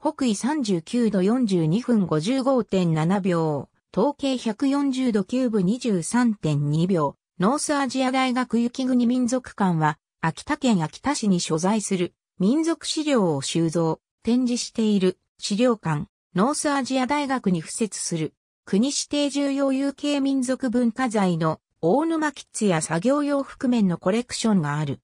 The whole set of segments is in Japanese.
北緯39度42分55.7秒、統計140度9分23.2秒、ノースアジア大学雪国民族館は、秋田県秋田市に所在する民族資料を収蔵、展示している資料館、ノースアジア大学に付設する国指定重要有形民族文化財の大沼キッズや作業用覆面のコレクションがある。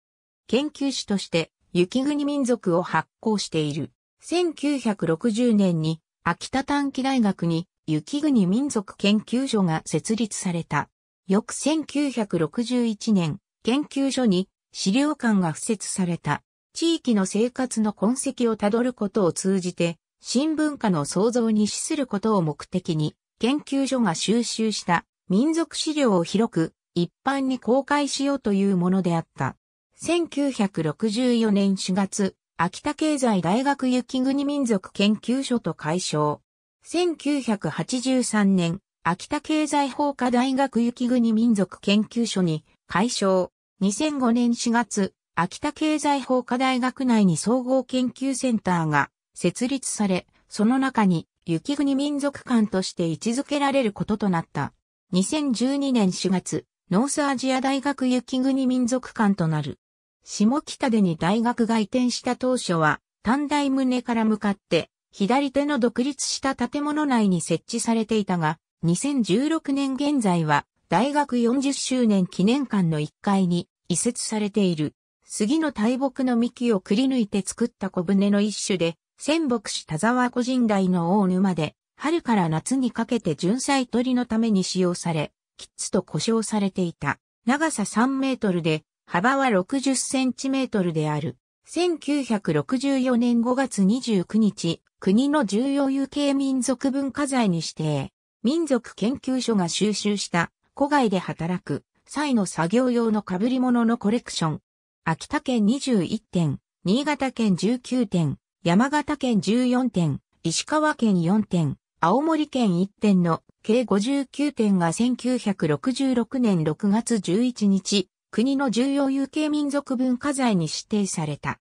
研究士として雪国民族を発行している。1960年に秋田短期大学に雪国民族研究所が設立された。翌1961年、研究所に資料館が付設された。地域の生活の痕跡をたどることを通じて、新文化の創造に資することを目的に、研究所が収集した民族資料を広く一般に公開しようというものであった。1964年4月、秋田経済大学雪国民族研究所と解消。1983年、秋田経済法科大学雪国民族研究所に解消。2005年4月、秋田経済法科大学内に総合研究センターが設立され、その中に雪国民族館として位置づけられることとなった。2012年4月、ノースアジア大学雪国民族館となる。下北でに大学が移転した当初は、短大棟から向かって、左手の独立した建物内に設置されていたが、2016年現在は、大学40周年記念館の1階に移設されている。杉の大木の幹をくり抜いて作った小舟の一種で、仙北市田沢古人大の大沼で、春から夏にかけて純菜鳥のために使用され、キッズと呼称されていた。長さ3メートルで、幅は60センチメートルである。1964年5月29日、国の重要有形民族文化財に指定、民族研究所が収集した古外で働く際の作業用の被り物のコレクション。秋田県21点、新潟県19点、山形県14点、石川県4点、青森県1点の計59点が1966年6月11日国の重要有形民族文化財に指定された。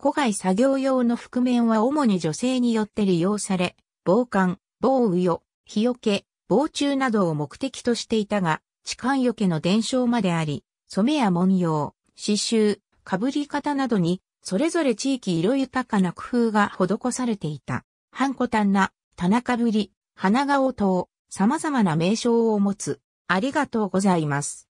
古外作業用の覆面は主に女性によって利用され、防寒、防雨よ、日よけ、防虫などを目的としていたが、痴漢よけの伝承まであり、染めや文様、刺繍、被り方などに、それぞれ地域色豊かな工夫が施されていた。ハンコタンナ、棚かぶり、花顔等、様々な名称を持つ。ありがとうございます。